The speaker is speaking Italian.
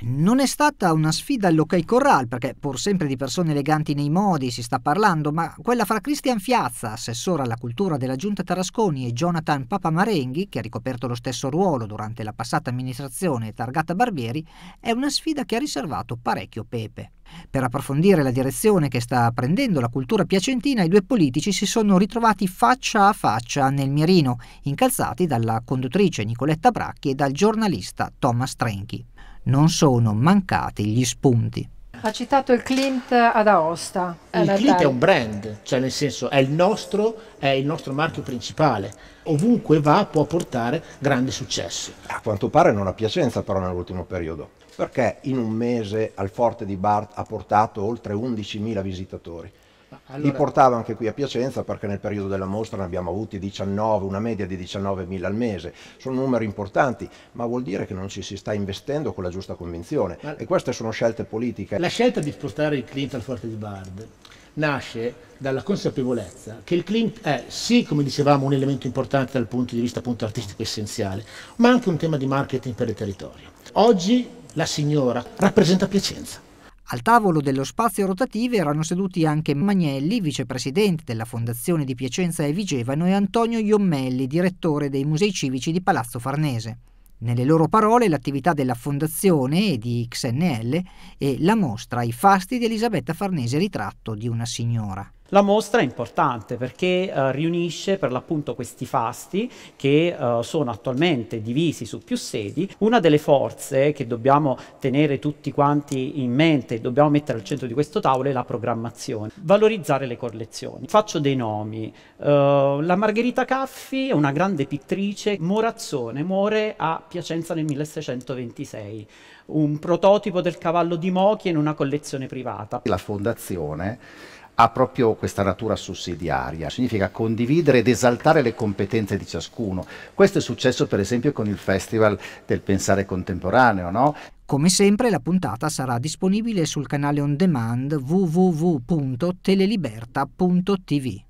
Non è stata una sfida all'Ok Corral, perché pur sempre di persone eleganti nei modi si sta parlando, ma quella fra Cristian Fiazza, assessore alla cultura della Giunta Tarasconi, e Jonathan Papamarenghi, che ha ricoperto lo stesso ruolo durante la passata amministrazione targata Barbieri, è una sfida che ha riservato parecchio pepe. Per approfondire la direzione che sta prendendo la cultura piacentina, i due politici si sono ritrovati faccia a faccia nel mirino, incalzati dalla conduttrice Nicoletta Bracchi e dal giornalista Thomas Trenchi non sono mancati gli spunti. Ha citato il Clint ad Aosta. Il Clint è un brand, cioè nel senso è il nostro, è il nostro marchio principale. Ovunque va può portare grande successo. A quanto pare non a Piacenza però nell'ultimo periodo, perché in un mese al Forte di Bart ha portato oltre 11.000 visitatori. Allora... Li portava anche qui a Piacenza perché nel periodo della mostra ne abbiamo avuti 19, una media di 19.000 al mese. Sono numeri importanti, ma vuol dire che non ci si sta investendo con la giusta convinzione. Ma... E queste sono scelte politiche. La scelta di spostare il Clint al Forte di Bard nasce dalla consapevolezza che il Clint è sì, come dicevamo, un elemento importante dal punto di vista appunto, artistico essenziale, ma anche un tema di marketing per il territorio. Oggi la signora rappresenta Piacenza. Al tavolo dello spazio rotativo erano seduti anche Magnelli, vicepresidente della Fondazione di Piacenza e Vigevano, e Antonio Iommelli, direttore dei Musei Civici di Palazzo Farnese. Nelle loro parole l'attività della Fondazione e di XNL e la mostra I fasti di Elisabetta Farnese ritratto di una signora. La mostra è importante perché eh, riunisce per l'appunto questi fasti che eh, sono attualmente divisi su più sedi. Una delle forze che dobbiamo tenere tutti quanti in mente e dobbiamo mettere al centro di questo tavolo è la programmazione, valorizzare le collezioni. Faccio dei nomi. Uh, la Margherita Caffi è una grande pittrice, Morazzone muore a Piacenza nel 1626 un prototipo del cavallo di Mochi in una collezione privata. La fondazione ha proprio questa natura sussidiaria, significa condividere ed esaltare le competenze di ciascuno. Questo è successo per esempio con il Festival del Pensare Contemporaneo, no? Come sempre la puntata sarà disponibile sul canale on demand www.teleliberta.tv.